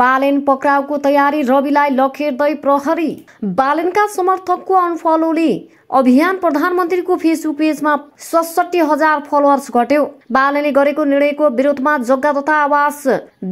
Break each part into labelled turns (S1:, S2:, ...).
S1: बालेन पक्राउको तयारी रविलाई लखेर्दै प्रहरी बालेनका समर्थकको अनफलोले अभियान प्रधानमन्त्रीको फेसबुक पेजमा सडसठी हजार फलोवर्स घट्यो बालेले गरेको निर्णयको विरोधमा जग्गा तथा आवास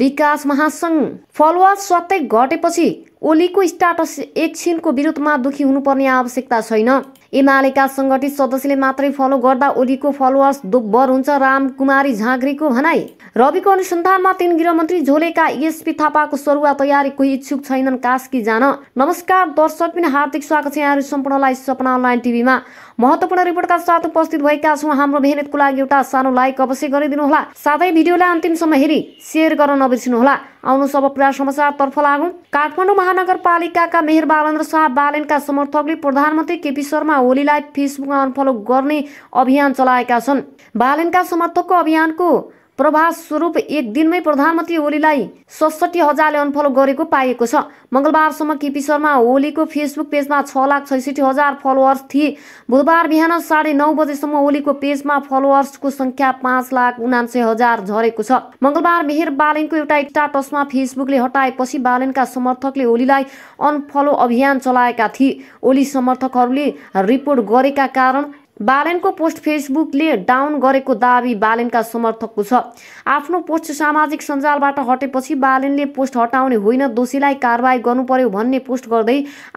S1: विकास महासङ्घ फलोवर्स सत्तै घटेपछि ओलीको स्टाटस एकछिनको विरोधमा दुखी हुनुपर्ने आवश्यकता छैन एमालेका सङ्गठित सदस्यले मात्रै फलो गर्दा ओलीको फलोवर्स दोब्बर हुन्छ राम कुमारी झाँक्रीको भनाई रविको अनुसन्धानमा तीन गृहमन्त्री झोलेका एसपी थापाको सरुवा तयारी कोही इच्छुक छैनन् कास्की जान नमस्कार दर्शक पनि हार्दिक स्वागत छ यहाँहरू सम्पूर्णलाई सपना अनलाइन टिभीमा महत्त्वपूर्ण रिपोर्टका साथ उपस्थित भएका छौँ हाम्रो मेहनतको लागि एउटा सानो लाइक अवश्य गरिदिनुहोला साथै भिडियोलाई अन्तिमसम्म हेरी सेयर गर्न नबिर्सिनुहोला आउनु अब पुरा समाचारतर्फ लागौँ काठमाडौँ महानगरपालिकाका मेयर बालेन्द्र शाह बालेनका समर्थकले प्रधानमन्त्री केपी शर्मा ओलीलाई फेसबुकमा अनफलो गर्ने अभियान चलाएका छन् बालेनका समर्थकको अभियानको प्रभाव स्वरूप एक दिनमै प्रधानमन्त्री ओलीलाई सडसठी हजारले अनफलो गरेको पाएको छ मङ्गलबारसम्म केपी शर्मा ओलीको फेसबुक पेजमा छ लाख छैसठी हजार फलोवर्स थिए बुधबार बिहान साढे नौ बजेसम्म ओलीको पेजमा फलोवर्सको सङ्ख्या पाँच लाख उनान्सय हजार झरेको छ मङ्गलबार मेहेर बालेनको एउटा स्टाटसमा फेसबुकले हटाएपछि बालेनका समर्थकले ओलीलाई अनफलो अभियान चलाएका थिए ओली समर्थकहरूले रिपोर्ट गरेका कारण बालेनको पोस्ट फेसबुकले डाउन गरेको दावी बालेनका समर्थकको छ आफ्नो पोस्ट सामाजिक सञ्जालबाट हटेपछि बालेनले पोस्ट हटाउने होइन दोषीलाई कारवाही गर्नु पर्यो भन्ने पोस्ट गर्दै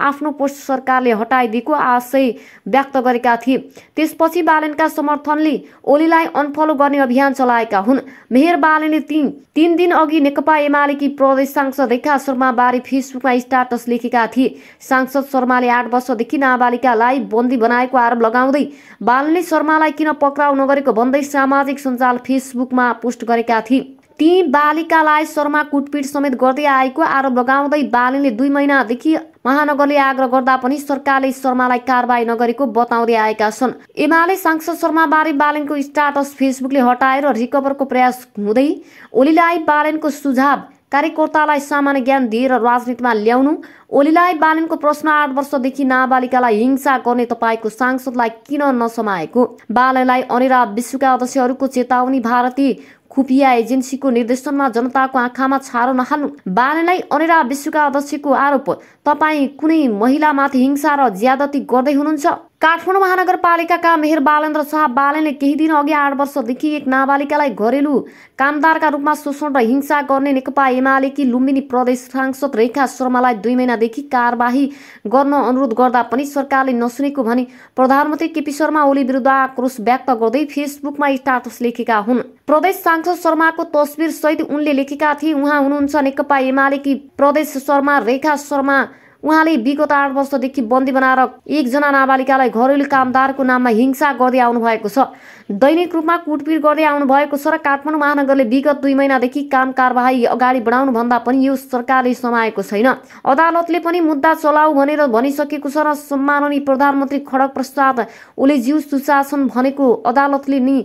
S1: आफ्नो पोस्ट सरकारले हटाइदिएको आशय व्यक्त गरेका थिए त्यसपछि बालेनका समर्थनले ओलीलाई अनफलो गर्ने अभियान चलाएका हुन् मेहर बालेनले तिन तिन दिन अघि नेकपा एमालेकी प्रदेश सांसद रेखा बारे फेसबुकमा स्टाटस लेखेका थिए सांसद शर्माले आठ वर्षदेखि नाबालिकालाई बन्दी बनाएको आरोप लगाउँदै बालले शर्मालाई किन पक्राउ नगरेको भन्दै सामाजिक सञ्जाल फेसबुकमा पोस्ट गरेका थिए ती बालिकालाई शर्मा कुटपिट समेत गर्दै आएको आरोप लगाउँदै बालीले दुई महिनादेखि महानगरले आग्रह गर्दा पनि सरकारले शर्मालाई कारवाही नगरेको बताउँदै आएका छन् एमाले सांसद शर्माबारे बालनको स्टाटस फेसबुकले हटाएर रिकभरको प्रयास हुँदै ओलीलाई बालनको सुझाव कार्यकर्तालाई सामान्य ज्ञान दिएर राजनीतिमा ल्याउनु ओलीलाई बालनको प्रश्न आठ वर्षदेखि नाबालिकालाई हिंसा गर्ने तपाईँको सांसदलाई किन नसमाएको बालनलाई अनेरा विश्वका अध्यक्षहरूको चेतावनी भारतीय खुफिया एजेन्सीको निर्देशनमा जनताको आँखामा छारो नहाल्नु बालनलाई अनेरा विश्वका अध्यक्षको आरोप तपाईँ कुनै महिलामाथि हिंसा र ज्यादती गर्दै हुनुहुन्छ काठमाडौँ महानगरपालिकाका मेहर बालेन्द्र शाह बालनले केही दिन अघि आठ वर्षदेखि एक नाबालिकालाई घरेलु कामदारका रूपमा शोषण र हिंसा गर्ने नेकपा एमालेकी लुम्बिनी प्रदेश सांसद रेखा शर्मालाई दुई महिना पक्षदेखि कारबाही गर्न अनुरोध गर्दा पनि सरकारले नसुनेको भनी प्रधानमन्त्री केपी शर्मा ओली विरुद्ध आक्रोश व्यक्त गर्दै फेसबुकमा स्टाटस लेखेका हुन् प्रदेश सांसद शर्माको तस्विर सहित उनले लेखेका थिए उहाँ हुनुहुन्छ नेकपा एमालेकी प्रदेश शर्मा रेखा शर्मा उहाँले विगत आठ वर्षदेखि बन्दी बनाएर एकजना नाबालिकालाई घरेलु कामदारको नाममा हिंसा गर्दै आउनु भएको छ दैनिक रूपमा कुटपिट गर्दै आउनु भएको छ र काठमाडौँ महानगरले विगत दुई महिनादेखि काम कारवाही अगाडि बढाउनु भन्दा पनि यो सरकारले समाएको छैन अदालतले पनि मुद्दा चलाऊ भनेर भनिसकेको छ र सम्माननीय प्रधानमन्त्री खड्ग प्रसाद जीव सुशासन भनेको अदालतले नि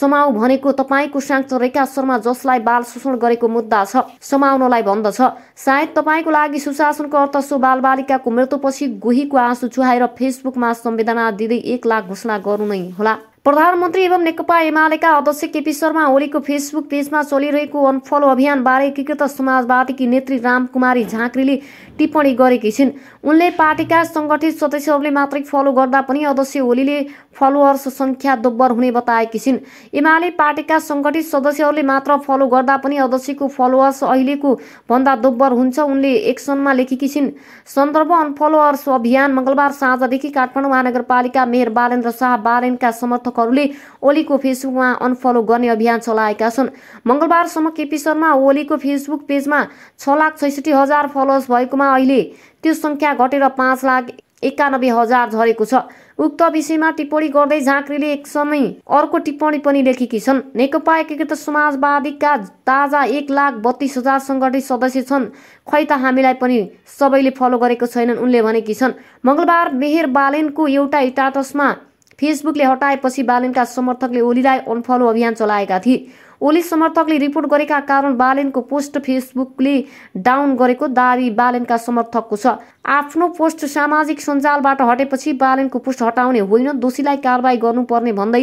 S1: समाऊ भनेको तपाईँको रेखा शर्मा जसलाई बाल शोषण गरेको मुद्दा छ समाउनलाई भन्दछ सायद तपाईँको लागि सुशासनको अर्थ सो बाल नाबालिकाको मृत्युपछि गोहीको आँसु चुहाएर फेसबुकमा संवेदना दिँदै एक लाख घोषणा गर्नु नै होला प्रधानमन्त्री एवं नेकपा एमालेका अध्यक्ष केपी शर्मा ओलीको फेसबुक पेजमा चलिरहेको अनफलो अभियानबारे एकीकृत समाजवादीकी नेत्री रामकुमारी झाँक्रीले टिप्पणी गरेकी छिन् उनले पार्टीका सङ्गठित सदस्यहरूले मात्रै फलो गर्दा पनि अध्यक्ष ओलीले फलोअर्स सङ्ख्या दोब्बर हुने बताएकी छिन् एमाले पार्टीका सङ्गठित सदस्यहरूले मात्र फलो गर्दा पनि अध्यक्षको फलोअर्स अहिलेको भन्दा दोब्बर हुन्छ उनले एक्सनमा लेखेकी छिन् सन्दर्भ अनफलोअर्स अभियान मङ्गलबार साँझदेखि काठमाडौँ महानगरपालिका मेयर बालेन्द्र शाह बालेनका समर्थक समर्थकहरूले ओलीको फेसबुकमा अनफलो गर्ने अभियान चलाएका छन् मङ्गलबारसम्म केपी शर्मा ओलीको फेसबुक पेजमा छ लाख छैसठी हजार फलोअर्स भएकोमा अहिले त्यो सङ्ख्या घटेर पाँच लाख एकानब्बे हजार झरेको छ उक्त विषयमा टिप्पणी गर्दै झाँक्रीले एक समय अर्को टिप्पणी पनि लेखेकी छन् नेकपा एकीकृत समाजवादीका ताजा एक लाख बत्तीस हजार सङ्गठित सदस्य छन् खै त हामीलाई पनि सबैले फलो गरेको छैनन् उनले भनेकी छन् मङ्गलबार मेहेर बालेनको एउटा स्टाटसमा फेसबुकले हटाएपछि बालनका समर्थकले ओलीलाई अनफलो अभियान चलाएका थिए ओली समर्थकले रिपोर्ट गरेका कारण बालेनको पोस्ट फेसबुकले डाउन गरेको दावी बालेनका समर्थकको छ आफ्नो पोस्ट सामाजिक सञ्जालबाट हटेपछि बालेनको पोस्ट हटाउने होइन दोषीलाई कारवाही गर्नुपर्ने भन्दै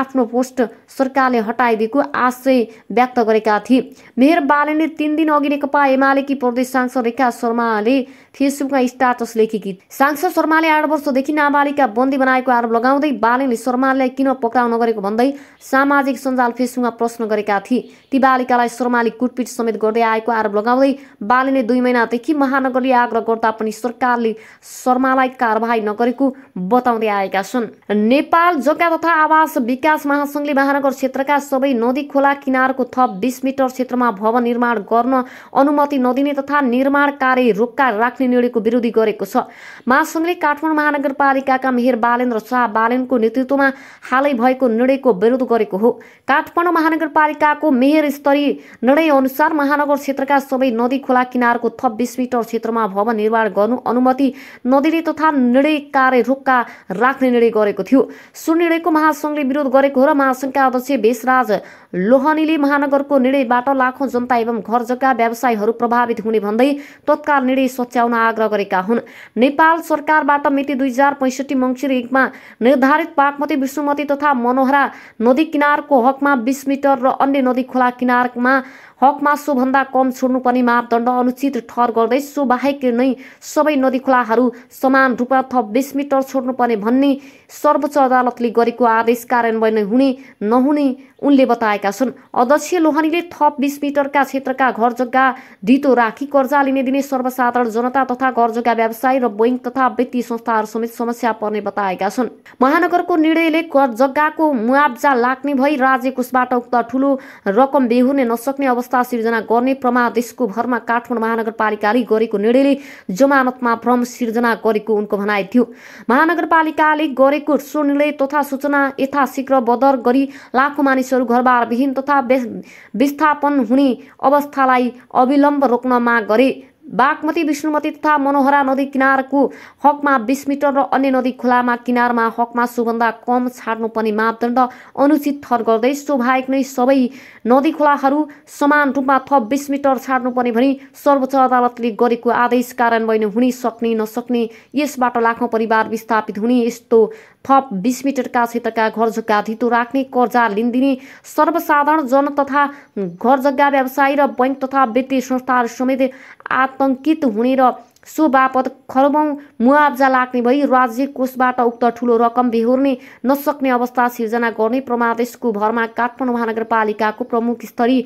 S1: आफ्नो पोस्ट सरकारले हटाइदिएको आशय व्यक्त गरेका थिए मेयर बालेनले तिन दिन अघि नेकपा एमालेकी प्रदेश सांसद रेखा शर्माले फेसबुकमा स्टाटस लेखेकी सांसद शर्माले आठ वर्षदेखि नाबालिका बन्दी बनाएको आरोप लगाउँदै बालेनले शर्मालाई किन पक्राउ नगरेको भन्दै सामाजिक सञ्जाल फेसबुकमा प्रश्न गरेका थिए ती बालिकालाई शर्माले कुटपिट समेत गर्दै आएको आरोप लगाउँदै बालीले दुई महिनादेखि महानगरले आग्रह गर्दा पनि सरकारले शर्मालाई कारवाही नगरेको बताउँदै आएका छन् नेपाल जग्गा तथा आवास विकास महासङ्घले महानगर क्षेत्रका सबै नदी खोला किनारको थप बिस मिटर क्षेत्रमा भवन निर्माण गर्न अनुमति नदिने तथा निर्माण कार्य रोक्का राख्ने निर्णयको विरोधी गरेको छ महासङ्घले काठमाडौँ महानगरपालिकाका मेहर बालेन्द्र शाह बालेनको नेतृत्वमा हालै भएको निर्णयको विरोध गरेको हो काठमाडौँ महानगरपालिका नगरपालिकाको मेयर स्तरीय निर्णय अनुसार महानगर क्षेत्रका सबै नदी खोला किनारको थप बिस मिटर क्षेत्रमा भवन निर्माण गर्नु अनुमति नदिने तथा निर्णय कार्य रोक्का राख्ने निर्णय गरेको थियो सो निर्णयको महासङ्घले विरोध गरेको हो र महासङ्घका अध्यक्ष भेषराज लोहनीले महानगरको निर्णयबाट लाखौँ जनता एवं घर जग्गा व्यवसायहरू प्रभावित हुने भन्दै तत्काल निर्णय सच्याउन आग्रह गरेका हुन् नेपाल सरकारबाट मिति दुई हजार पैँसठी मङ्सिर एकमा निर्धारित बागमती विष्णुमती तथा मनोहरा नदी किनारको हकमा बिस मिटर र अन्य नदी खोला किनारमा हकमा सोभन्दा कम छोड्नुपर्ने मापदण्ड अनुचित ठहर गर्दै सोबाहेक नै सबै नदी खोलाहरू समान रूपमा थप बिस मिटर छोड्नुपर्ने भन्ने सर्वोच्च अदालतले गरेको आदेश कार्यान्वयन हुने नहुने उनले बताएका छन् अध्यक्ष लोहानीले थप बिस मिटरका क्षेत्रका घर जग्गा धितो राखी कर्जा लिने दिने सर्वसाधारण जनता तथा घर जग्गा व्यवसायी र बैङ्क तथा वित्तीय संस्थाहरू समेत समस्या पर्ने बताएका छन् महानगरको निर्णयले घर जग्गाको मुआब्जा लाग्ने भई राज्य कोषबाट उक्त ठुलो रकम बेहुर्ने नसक्ने अवस्था संस्था सिर्जना गर्ने प्रमादेशको भरमा काठमाडौँ महानगरपालिकाले गरेको निर्णयले जमानतमा भ्रम सिर्जना गरेको उनको भनाइ थियो महानगरपालिकाले गरेको सो निर्णय तथा सूचना यथाशीघ्र बदर गरी लाखौँ मानिसहरू घरबारविहीन तथा विस्थापन हुने अवस्थालाई अविलम्ब रोक्न माग गरे बागमती विष्णुमती तथा मनोहरा नदी किनारको हकमा बिस मिटर र अन्य नदी खोलामा किनारमा हकमा सुभन्दा कम छाड्नुपर्ने मापदण्ड अनुचित थर गर्दै स्वाभाविक नै सबै नदी खोलाहरू समान रूपमा थप बिस मिटर छाड्नुपर्ने भनी सर्वोच्च अदालतले गरेको आदेश कार्यान्वयन हुन सक्ने नसक्ने यसबाट लाखौँ परिवार विस्थापित हुने यस्तो थप बिस मिटरका क्षेत्रका घर जग्गा धितो राख्ने कर्जा लिनदिने सर्वसाधारण जन तथा घर जग्गा व्यवसायी र बैङ्क तथा वित्तीय संस्थाहरू समेत आ ଆତଙ୍କିତ ହୁଣିର सो बापत खरबौँ मुआब्जा लाग्ने भई राज्य कोषबाट उक्त ठुलो रकम बेहोर्ने नसक्ने अवस्था सिर्जना गर्ने प्रमादेशको भरमा काठमाडौँ महानगरपालिकाको प्रमुख स्तरीय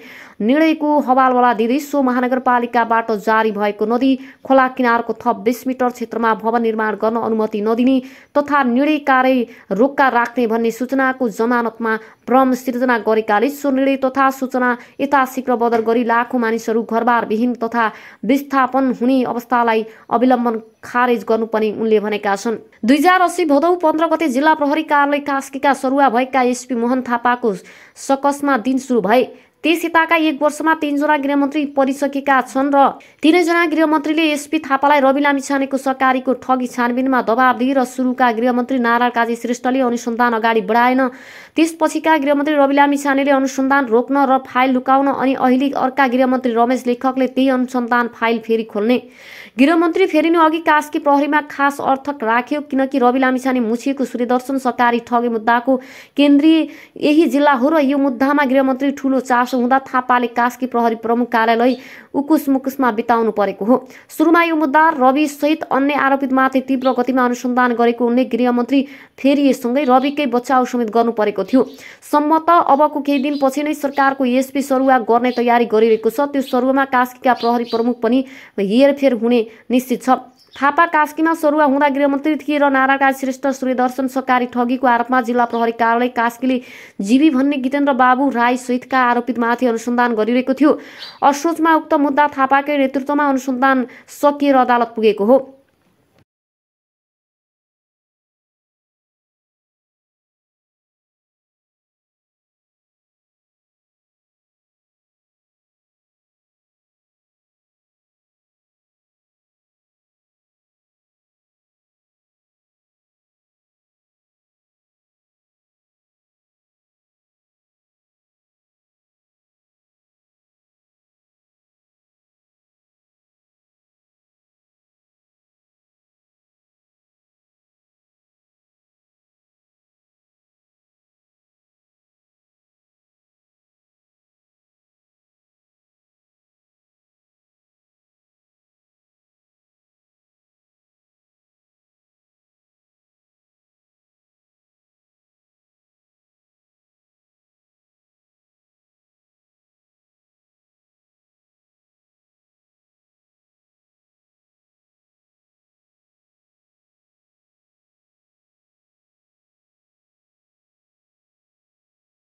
S1: निर्णयको हवालवाला दिँदै सो महानगरपालिकाबाट जारी भएको नदी खोला किनारको थप बिस मिटर क्षेत्रमा भवन निर्माण गर्न अनुमति नदिने तथा निर्णय कार्य रोक्का राख्ने भन्ने सूचनाको जमानतमा भ्रम सिर्जना गरेकाले सो निर्णय तथा सूचना यथाशीघ्र बदर गरी लाखौँ मानिसहरू घरबारविहीन तथा विस्थापन हुने अवस्थालाई अविलम्बन खारेज गर्नुपर्ने उनले भनेका छन् दुई हजार अस्सी भदौ पन्ध्र गते जिल्ला प्रहरी कार्यालय कास्कीका सरुवा भएका एसपी मोहन थापाको सकसमा दिन सुरु भए त्यस यताका एक वर्षमा तिनजना गृहमन्त्री परिसकेका छन् र तिनैजना गृहमन्त्रीले एसपी थापालाई रवि लामी छानेको सरकारीको ठगी छानबिनमा दबाब दिए र सुरुका गृहमन्त्री नारायण काजी श्रेष्ठले अनुसन्धान अगाडि बढाएन त्यसपछिका गृहमन्त्री लामी छानेले अनुसन्धान रोक्न र फाइल लुकाउन अनि अहिले अर्का गृहमन्त्री रमेश लेखकले त्यही अनुसन्धान फाइल फेरि खोल्ने गृहमन्त्री फेरिनु अघि कास्की प्रहरीमा खास अर्थक राख्यो किनकि रवि लामिछाने मुछिएको सूर्यदर्शन सरकारी ठगे मुद्दाको केन्द्रीय यही जिल्ला हो र यो मुद्दामा गृहमन्त्री ठुलो चासो हुँदा थापाले कास्की प्रहरी प्रमुख कार्यालय उकुस मुकुसमा बिताउनु परेको हो सुरुमा यो मुद्दा रवि सहित अन्य आरोपितमाथि तीव्र गतिमा अनुसन्धान गरेको उनले गृहमन्त्री फेरिएसँगै रविकै बचाउ समेत गर्नु परेको थियो सम्मत अबको केही दिनपछि नै सरकारको एसपी सरुवा गर्ने तयारी गरिरहेको छ त्यो सरुवामा कास्कीका प्रहरी प्रमुख पनि हेरफेर हुने निश्चित छ थापा कास्कीमा सरुवा हुँदा गृहमन्त्री थिए र नारायणराज श्रेष्ठ सूर्यदर्शन सरकारी ठगीको आरोपमा जिल्ला प्रहरी कार्यालय कास्कीले जीवी भन्ने गितेन्द्र बाबु राई सहितका आरोपितमाथि अनुसन्धान गरिरहेको थियो असोजमा उक्त मुद्दा थापाकै नेतृत्वमा अनुसन्धान सकिएर अदालत पुगेको हो